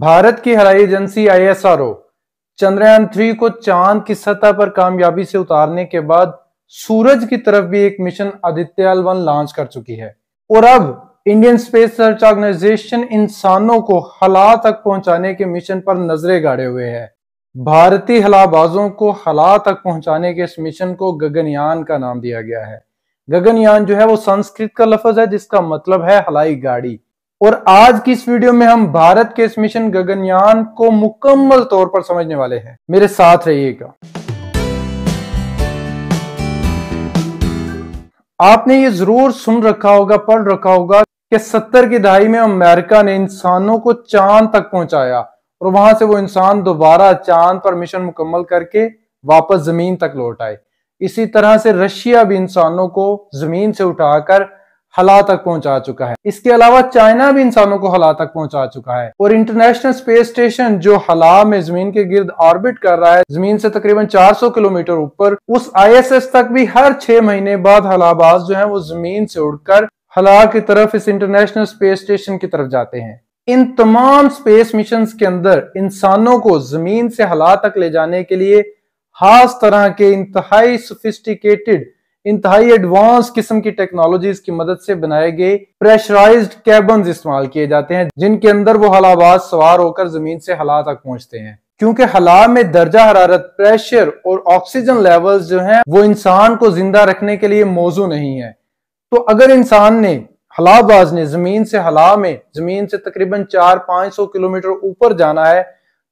भारत की हवाई agency ISRO Chandrayaan three को चांद की सतह पर कामयाबी से उतारने के बाद सूरज की तरफ भी एक मिशन आदित्यल वन लॉन्च कर चुकी है और अब इंडियन स्पेस सर्च ऑर्गेनाइजेशन इंसानों को हला तक पहुंचाने के मिशन पर नजरें गाड़े हुए है भारतीय हलाबाजों को हला तक पहुंचाने के इस मिशन को गगनयान का नाम दिया गया है गगनयान जो है वो संस्कृत का लफज है जिसका मतलब है हलाई गाड़ी और आज की इस वीडियो में हम भारत के इस मिशन गगनयान को मुकम्मल तौर पर समझने वाले हैं मेरे साथ रहिएगा आपने ये जरूर सुन रखा होगा पढ़ रखा होगा कि सत्तर की दहाई में अमेरिका ने इंसानों को चांद तक पहुंचाया और वहां से वो इंसान दोबारा चांद पर मिशन मुकम्मल करके वापस जमीन तक लौट आए इसी तरह से रशिया भी इंसानों को जमीन से उठाकर हला तक पहुंचा चुका है इसके अलावा चाइना भी इंसानों को हला तक पहुंचा चुका है और इंटरनेशनल स्पेस स्टेशन जो हला में जमीन के गिर्द ऑर्बिट कर रहा है जमीन से तकरीबन 400 किलोमीटर ऊपर उस आईएसएस तक भी हर छह महीने बाद हलाबाज जो है वो जमीन से उड़कर हला की तरफ इस इंटरनेशनल स्पेस स्टेशन की तरफ जाते हैं इन तमाम स्पेस मिशन के अंदर इंसानों को जमीन से हला तक ले जाने के लिए खास तरह के इंतहाई सोफिस्टिकेटेड इंतहाई एडवांस किस्म की टेक्नोलॉजीज की मदद से बनाए गए प्रेशराइज कैबन इस्तेमाल किए जाते हैं जिनके अंदर वो हलाबाज सवार होकर जमीन से हला तक पहुंचते हैं क्योंकि हला में दर्जा हरारत प्रेशर और ऑक्सीजन लेवल्स जो हैं वो इंसान को जिंदा रखने के लिए मौजू नहीं है तो अगर इंसान ने हलाबाज ने जमीन से हला में जमीन से तकरीबन चार पांच सौ किलोमीटर ऊपर जाना है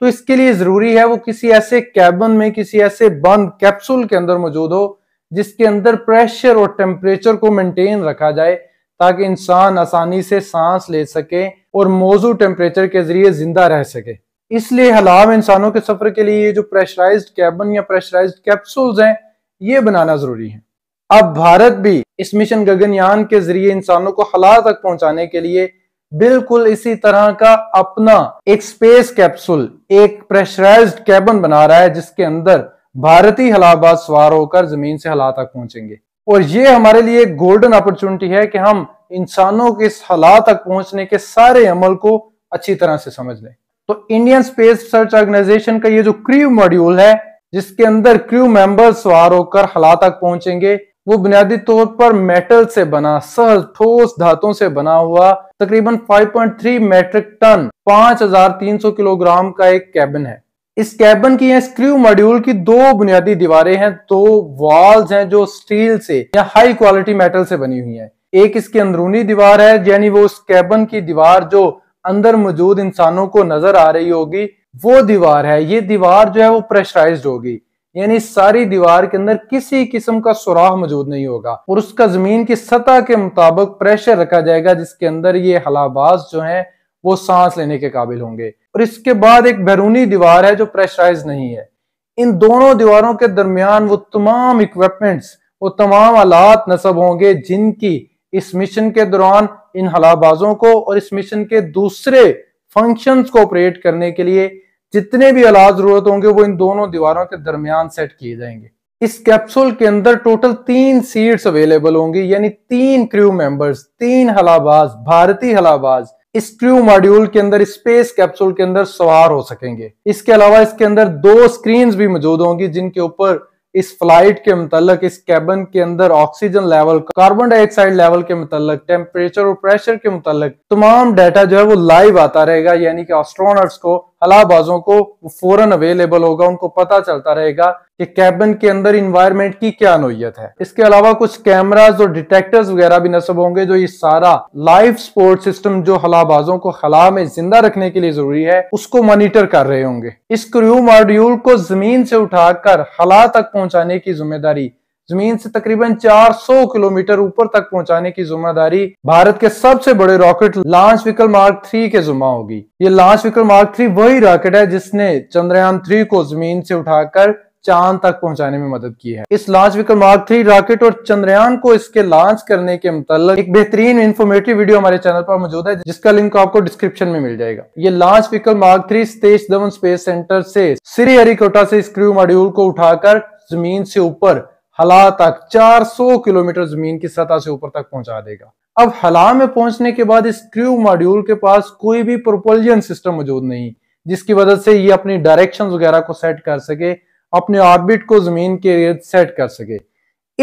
तो इसके लिए जरूरी है वो किसी ऐसे कैबन में किसी ऐसे बंद कैप्सूल के अंदर मौजूद हो जिसके अंदर प्रेशर और टेम्परेचर को मेंटेन रखा जाए ताकि इंसान आसानी से सांस ले सके और मौजू टेम्परेचर के जरिए जिंदा रह सके इसलिए हलाम इंसानों के सफर के लिए ये जो प्रेशराइज कैबन या प्रेशराइज कैप्सूल्स हैं ये बनाना जरूरी है अब भारत भी इस मिशन गगनयान के जरिए इंसानों को हला तक पहुंचाने के लिए बिल्कुल इसी तरह का अपना एक स्पेस कैप्सूल एक प्रेशराइज्ड कैबन बना रहा है जिसके अंदर भारतीय हलाबाज सवार होकर जमीन से हला तक पहुंचेंगे और ये हमारे लिए एक गोल्डन अपॉर्चुनिटी है कि हम इंसानों के इस हला तक पहुंचने के सारे अमल को अच्छी तरह से समझ लें तो इंडियन स्पेस सर्च ऑर्गेनाइजेशन का ये जो क्रू मॉड्यूल है जिसके अंदर क्रू मेंबर सवार होकर हला तक पहुंचेंगे वो बुनियादी तौर पर मेटल से बना सहज ठोस धातुओं से बना हुआ तकरीबन 5.3 मैट्रिक टन 5,300 किलोग्राम का एक कैबिन है इस कैबन की या स्क्रू मॉड्यूल की दो बुनियादी दीवारें हैं दो वॉल्स हैं जो स्टील से या हाई क्वालिटी मेटल से बनी हुई हैं एक इसकी अंदरूनी दीवार है यानी वो उस कैबन की दीवार जो अंदर मौजूद इंसानों को नजर आ रही होगी वो दीवार है ये दीवार जो है वो प्रेशराइज होगी यानी सारी दीवार के अंदर किसी किस्म का सुराह मौजूद नहीं होगा और उसका जमीन की सतह के मुताबिक प्रेशर रखा जाएगा जिसके अंदर ये हलाबाज जो है वो सांस लेने के काबिल होंगे और इसके बाद एक बैरूनी दीवार है जो प्रेशराइज नहीं है इन दोनों दीवारों के दरमियान वो तमाम इक्विपमेंट्स वो तमाम आलात नसब होंगे जिनकी इस मिशन के दौरान इन हलाबाजों को और इस मिशन के दूसरे फंक्शंस को ऑपरेट करने के लिए जितने भी आलात जरूरत होंगे वो इन दोनों दीवारों के दरमियान सेट किए जाएंगे इस कैप्सूल के अंदर टोटल तीन सीट्स अवेलेबल होंगी यानी तीन क्रू मेंबर्स तीन हलाबाज भारतीय हलाबाज इस ट्रू मॉड्यूल के अंदर स्पेस कैप्सूल के अंदर सवार हो सकेंगे इसके अलावा इसके अंदर दो स्क्रीन भी मौजूद होंगी जिनके ऊपर इस फ्लाइट के मुताल इस कैबन के अंदर oxygen level carbon dioxide level के मतलब टेम्परेचर और प्रेशर के मुतालिक तमाम डाटा जो है वो लाइव आता रहेगा यानी कि एस्ट्रोनॉट्स को हलाबाजों को वो फौरन अवेलेबल होगा उनको पता चलता रहेगा कि कैबिन के अंदर इन्वायरमेंट की क्या नोयत है इसके अलावा कुछ कैमराज और डिटेक्टर्स वगैरह भी नस्ब होंगे जो ये सारा लाइव स्पोर्ट सिस्टम जो हलाबाजों को हला में जिंदा रखने के लिए जरूरी है उसको मॉनिटर कर रहे होंगे इस क्रू मॉड्यूल को जमीन से उठाकर हला तक पहुंचाने की जिम्मेदारी जमीन से तकरीबन 400 किलोमीटर ऊपर तक पहुंचाने की जिम्मेदारी भारत के सबसे बड़े rocket launch vehicle mark three के जुम्मा होगी ये लॉन्च व्हीकल मार्क थ्री वही रॉकेट है जिसने चंद्रयान थ्री को जमीन से उठाकर चांद तक पहुंचाने में मदद की है इस launch vehicle mark three rocket और चंद्रयान को इसके लॉन्च करने के मतलब एक बेहतरीन इन्फॉर्मेटिव वीडियो हमारे चैनल पर मौजूद है जिसका लिंक आपको डिस्क्रिप्शन में मिल जाएगा ये launch vehicle mark three stage Dhawan space centre से श्री हरिकोटा से इस क्रू मॉड्यूल को उठाकर जमीन से ऊपर हला तक 400 किलोमीटर जमीन की सतह से ऊपर तक पहुंचा देगा अब हला में पहुंचने के बाद इस क्रू मॉड्यूल के पास कोई भी प्रोपोलियन सिस्टम मौजूद नहीं जिसकी वजह से ये अपनी डायरेक्शन वगैरह को सेट कर सके अपने ऑर्बिट को जमीन के लिए सेट कर सके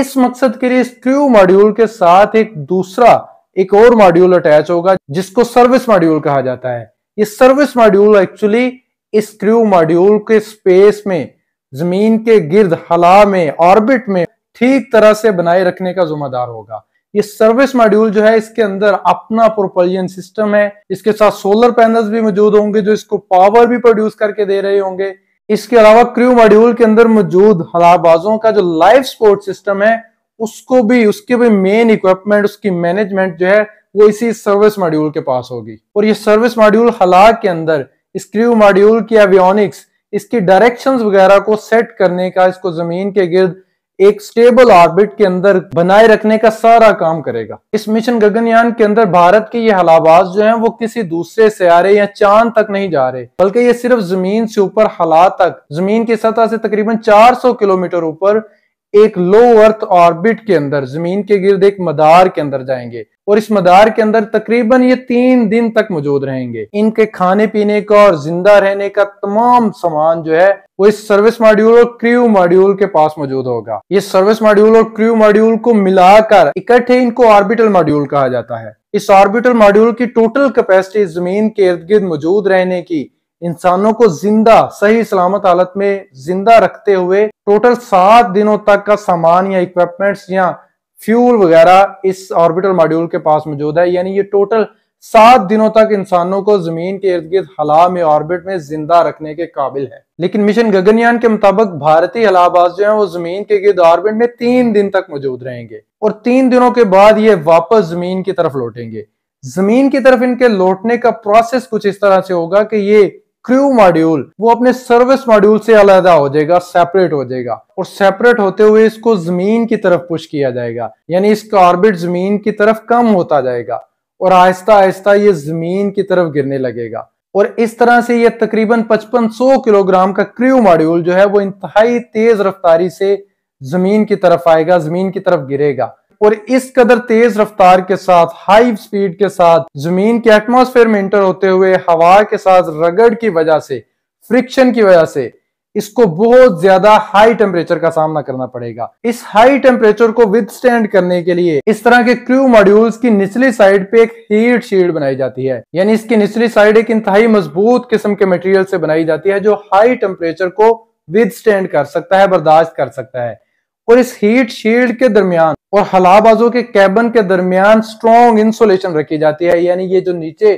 इस मकसद के लिए इस क्रू मॉड्यूल के साथ एक दूसरा एक और मॉड्यूल अटैच होगा जिसको सर्विस मॉड्यूल कहा जाता है ये सर्विस मॉड्यूल एक्चुअली इस क्रू मॉड्यूल के स्पेस में जमीन के गिर्द हला में ऑर्बिट में ठीक तरह से बनाए रखने का जुम्मेदार होगा ये सर्विस मॉड्यूल जो है इसके अंदर अपना प्रोपल्जन सिस्टम है इसके साथ सोलर पैनल्स भी मौजूद होंगे जो इसको पावर भी प्रोड्यूस करके दे रहे होंगे इसके अलावा क्रू मॉड्यूल के अंदर मौजूद हलाबाजों का जो लाइफ सपोर्ट सिस्टम है उसको भी उसके भी मेन इक्विपमेंट उसकी मैनेजमेंट जो है वो इसी सर्विस मॉड्यूल के पास होगी और ये सर्विस मॉड्यूल हला के अंदर स्क्रू मॉड्यूल की एवियोनिक्स इसकी डायरेक्शंस वगैरह को सेट करने का इसको जमीन के गिर्द एक स्टेबल ऑर्बिट के अंदर बनाए रखने का सारा काम करेगा इस मिशन गगनयान के अंदर भारत के ये हलाबाज जो हैं वो किसी दूसरे सियारे या चांद तक नहीं जा रहे बल्कि ये सिर्फ जमीन से ऊपर हला तक जमीन की सतह से तकरीबन 400 किलोमीटर ऊपर एक लो अर्थ ऑर्बिट के अंदर जमीन के गिर्द एक मदार के अंदर जाएंगे और इस मदार के अंदर तकरीबन ये तीन दिन तक मौजूद रहेंगे इनके खाने पीने का और जिंदा रहने का तमाम सामान जो है वो इस सर्विस मॉड्यूल और क्रू मॉड्यूल के पास मौजूद होगा ये सर्विस मॉड्यूल और क्रू मॉड्यूल को मिलाकर इकट्ठे इनको ऑर्बिटल मॉड्यूल कहा जाता है इस ऑर्बिटल मॉड्यूल की टोटल कैपेसिटी जमीन के इर्द गिर्द मौजूद रहने की इंसानों को जिंदा सही सलामत हालत में जिंदा रखते हुए टोटल सात दिनों तक का सामान या इक्विपमेंट्स या फ्यूल वगैरह इस ऑर्बिटल मॉड्यूल के पास मौजूद है यानी ये टोटल सात दिनों तक इंसानों को जमीन के इर्द गिर्द हला में ऑर्बिट में जिंदा रखने के काबिल है लेकिन मिशन गगनयान के मुताबिक भारतीय हलाबाज जो है वो जमीन के गिर्द ऑर्बिट में तीन दिन तक मौजूद रहेंगे और तीन दिनों के बाद ये वापस जमीन की तरफ लौटेंगे जमीन की तरफ इनके लौटने का प्रोसेस कुछ इस तरह से होगा कि ये क्रू मॉड्यूल वो अपने सर्विस मॉड्यूल से अलहदा हो जाएगा सेपरेट हो जाएगा और सेपरेट होते हुए इसको जमीन की तरफ पुश किया जाएगा यानी इसका ऑर्बिट जमीन की तरफ कम होता जाएगा और आहिस्ता आहिस्ता ये जमीन की तरफ गिरने लगेगा और इस तरह से ये तकरीबन 5500 किलोग्राम का क्रू मॉड्यूल जो है वो इंतहाई तेज रफ्तारी से जमीन की तरफ आएगा जमीन की तरफ गिरेगा और इस कदर तेज रफ्तार के साथ हाई स्पीड के साथ जमीन के एटमोसफेयर में इंटर होते हुए हवा के साथ रगड़ की वजह से फ्रिक्शन की वजह से इसको बहुत ज्यादा हाई टेम्परेचर का सामना करना पड़ेगा इस हाई टेम्परेचर को विद स्टैंड करने के लिए इस तरह के क्रू मॉड्यूल्स की निचली साइड पे एक हीट शील्ड बनाई जाती है यानी इसकी निचली साइड एक इंतहाई मजबूत किस्म के मटेरियल से बनाई जाती है जो हाई टेम्परेचर को विद स्टैंड कर सकता है बर्दाश्त कर सकता है और इस हीट शील्ड के दरमियान और हलाबाजों के कैबन के दरमियान स्ट्रॉन्ग इंसुलेशन रखी जाती है यानी ये जो नीचे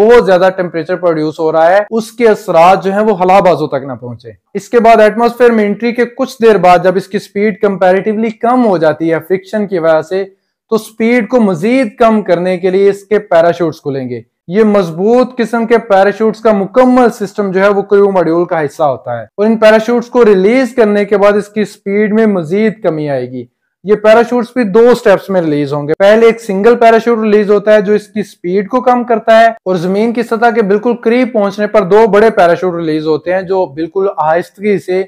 बहुत ज्यादा टेम्परेचर प्रोड्यूस हो रहा है उसके असरा जो है वो हलाबाजों तक ना पहुंचे इसके बाद एटमोसफेयर में एंट्री के कुछ देर बाद जब इसकी स्पीड कंपेरेटिवली कम हो जाती है फ्रिक्शन की वजह से तो स्पीड को मजीद कम करने के लिए इसके पैराशूट्स खुलेंगे ये मजबूत किस्म के पैराशूट्स का मुकम्मल सिस्टम जो है वो क्रू मॉड्यूल का हिस्सा होता है और इन पैराशूट्स को रिलीज करने के बाद इसकी स्पीड में मजीद कमी आएगी ये पैराशूट्स भी दो स्टेप्स में रिलीज होंगे पहले एक सिंगल पैराशूट रिलीज होता है जो इसकी स्पीड को कम करता है और जमीन की सतह के बिल्कुल करीब पहुंचने पर दो बड़े पैराशूट रिलीज होते हैं जो बिल्कुल आहिस्तगी से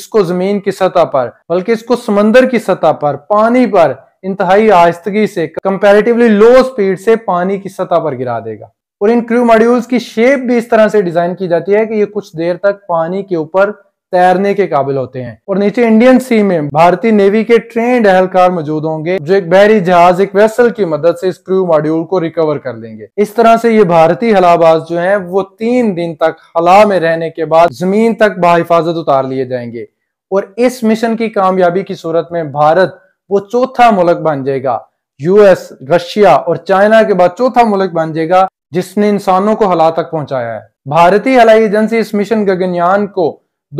इसको जमीन की सतह पर बल्कि इसको समंदर की सतह पर पानी पर इंतहाई आहिस्तगी से कंपेरेटिवली लो स्पीड से पानी की सतह पर गिरा देगा और इन क्रू मॉड्यूल्स की शेप भी इस तरह से डिजाइन की जाती है कि ये कुछ देर तक पानी के ऊपर तैरने के काबिल होते हैं और नीचे इंडियन सी में भारतीय नेवी के ट्रेंड अहलकार मौजूद होंगे जो एक बहरी जहाज एक वेसल की मदद से इस क्रू मॉड्यूल को रिकवर कर लेंगे इस तरह से ये भारतीय हलाबाज जो हैं वो तीन दिन तक हला में रहने के बाद जमीन तक बाहिफाजत उतार लिए जाएंगे और इस मिशन की कामयाबी की सूरत में भारत वो चौथा मुल्क बन जाएगा यूएस रशिया और चाइना के बाद चौथा मुल्क बन जाएगा जिसने इंसानों को हला तक पहुंचाया है भारतीय हलाई एजेंसी इस मिशन गगनयान को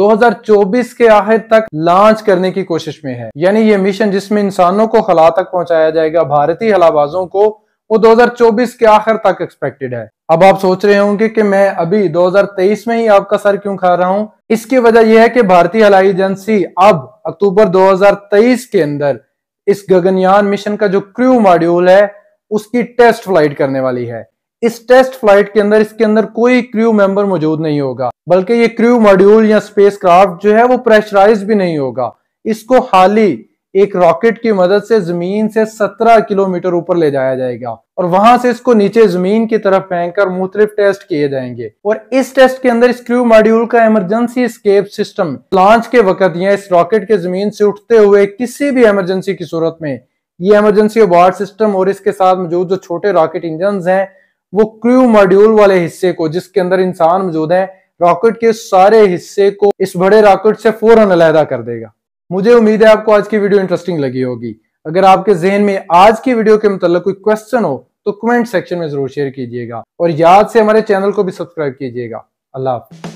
2024 के आखिर तक लॉन्च करने की कोशिश में है यानी ये मिशन जिसमें इंसानों को हला तक पहुंचाया जाएगा भारतीय हलाबाजों को वो 2024 के आखिर तक एक्सपेक्टेड है अब आप सोच रहे होंगे कि मैं अभी 2023 में ही आपका सर क्यों खा रहा हूं इसकी वजह यह है कि भारतीय हलाई एजेंसी अब अक्टूबर 2023 के अंदर इस गगनयान मिशन का जो क्रू मॉड्यूल है उसकी टेस्ट फ्लाइट करने वाली है इस टेस्ट फ्लाइट के अंदर इसके अंदर कोई क्रू मेंबर मौजूद नहीं होगा बल्कि ये क्रू मॉड्यूल या स्पेस क्राफ्ट जो है वो प्रेशराइज भी नहीं होगा इसको हाल ही एक रॉकेट की मदद से जमीन से 17 किलोमीटर ऊपर ले जाया जाएगा और वहां से इसको नीचे जमीन की तरफ फेंक कर मुख्तलिफ टेस्ट किए जाएंगे और इस टेस्ट के अंदर इस क्रू मॉड्यूल का इमरजेंसी स्केप सिस्टम लॉन्च के वक्त या इस रॉकेट के जमीन से उठते हुए किसी भी इमरजेंसी की सूरत में ये इमरजेंसी अबार्ड सिस्टम और इसके साथ मौजूद जो छोटे रॉकेट इंजन हैं वो क्रू मॉड्यूल वाले हिस्से को जिसके अंदर इंसान मौजूद है रॉकेट के सारे हिस्से को इस बड़े रॉकेट से फौरन अलहदा कर देगा मुझे उम्मीद है आपको आज की वीडियो इंटरेस्टिंग लगी होगी अगर आपके जहन में आज की वीडियो के मतलब कोई क्वेश्चन हो तो कमेंट सेक्शन में जरूर शेयर कीजिएगा और याद से हमारे चैनल को भी सब्सक्राइब कीजिएगा अल्लाह हाफिज